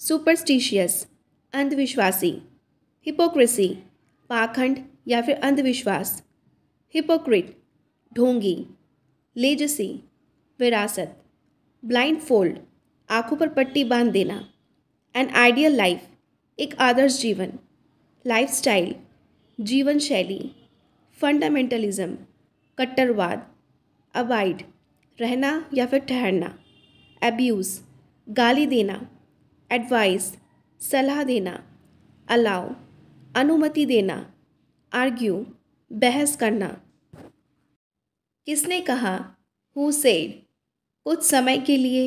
superstitious अंधविश्वासी hypocrisy पाखंड या फिर अंधविश्वास हिपोक्रिट ढोंगी लेजसी विरासत ब्लाइंड फोल्ड आँखों पर पट्टी बांध देना एन आइडियल लाइफ एक आदर्श जीवन लाइफ स्टाइल जीवन शैली फंडामेंटलिज्म कट्टरवाद अवॉइड रहना या फिर ठहरना एब्यूज़ गाली देना एडवाइस सलाह देना अलाउ अनुमति देना आर्ग्यू बहस करना किसने कहा हु सेड कुछ समय के लिए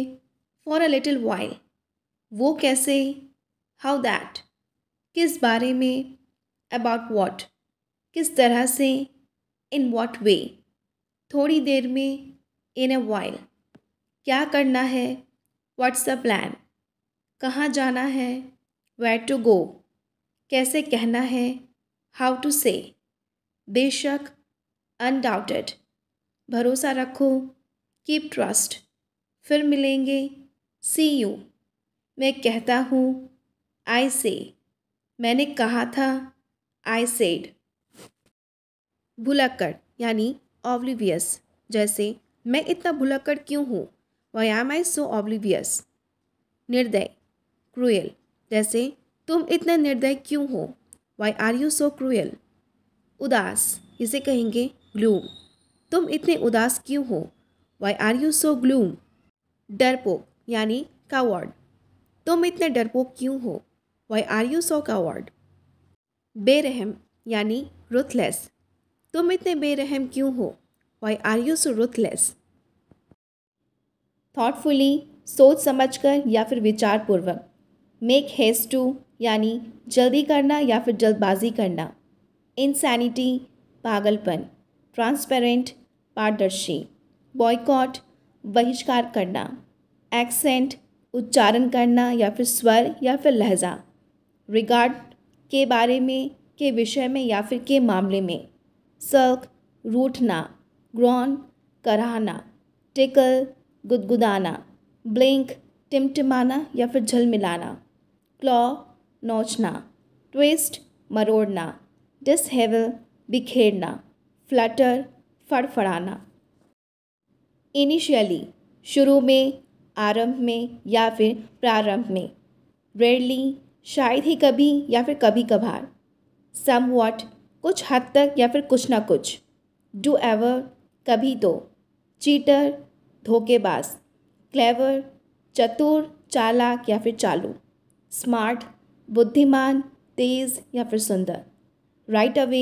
फॉर अ लिटिल वाइल वो कैसे हाउ दैट किस बारे में अबाउट वॉट किस तरह से इन वॉट वे थोड़ी देर में इन अ वाइल क्या करना है व्हाट्स द प्लान कहाँ जाना है वे टू गो कैसे कहना है हाउ टू से बेशक अनडाउटेड भरोसा रखो कीप ट्रस्ट फिर मिलेंगे सी यू मैं कहता हूँ आई से मैंने कहा था आई सेड भुलक्कड़ यानी ऑब्लिवियस जैसे मैं इतना भुलक्कड़ क्यों हूँ why am I so oblivious निर्दय क्रूएल जैसे तुम इतने निर्दय क्यों हो why are you so cruel उदास इसे कहेंगे ग्लूम तुम इतने उदास क्यों हो why are you so gloom डरपोक यानी कावर्ड तुम इतने डरपोक क्यों हो why are you so coward बेरहम यानी रुथलेस तुम इतने बेरहम क्यों हो why are you so ruthless thoughtfully सोच समझकर या फिर विचारपूर्वक मेक हेस्ट टू यानी जल्दी करना या फिर जल्दबाजी करना इनसैनिटी पागलपन ट्रांसपेरेंट पारदर्शी बॉयकॉट बहिष्कार करना एक्सेंट उच्चारण करना या फिर स्वर या फिर लहजा रिगार्ड के बारे में के विषय में या फिर के मामले में सर्क रूठना ग्रॉन कराहना टिकल गुदगुदाना ब्लिंक टिमटिमाना या फिर झलमिलाना क्लॉ नोचना ट्विस्ट मरोड़ना डिसहेवल बिखेरना फ्लटर फड़फड़ाना इनिशियली शुरू में आरंभ में या फिर प्रारंभ में रेयरली शायद ही कभी या फिर कभी कभार सम वॉट कुछ हद तक या फिर कुछ ना कुछ डू एवर कभी तो चीटर धोखेबाज क्लेवर चतुर चालाक या फिर चालू स्मार्ट बुद्धिमान तेज़ या फिर सुंदर राइट अवे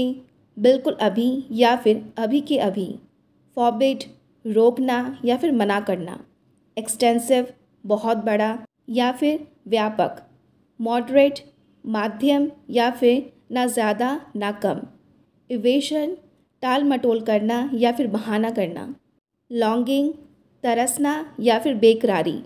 बिल्कुल अभी या फिर अभी के अभी फॉबिड रोकना या फिर मना करना एक्सटेंसिव बहुत बड़ा या फिर व्यापक मॉडरेट माध्यम या फिर ना ज़्यादा ना कम इवेशन टाल मटोल करना या फिर बहाना करना लॉन्गिंग तरसना या फिर बेकरारी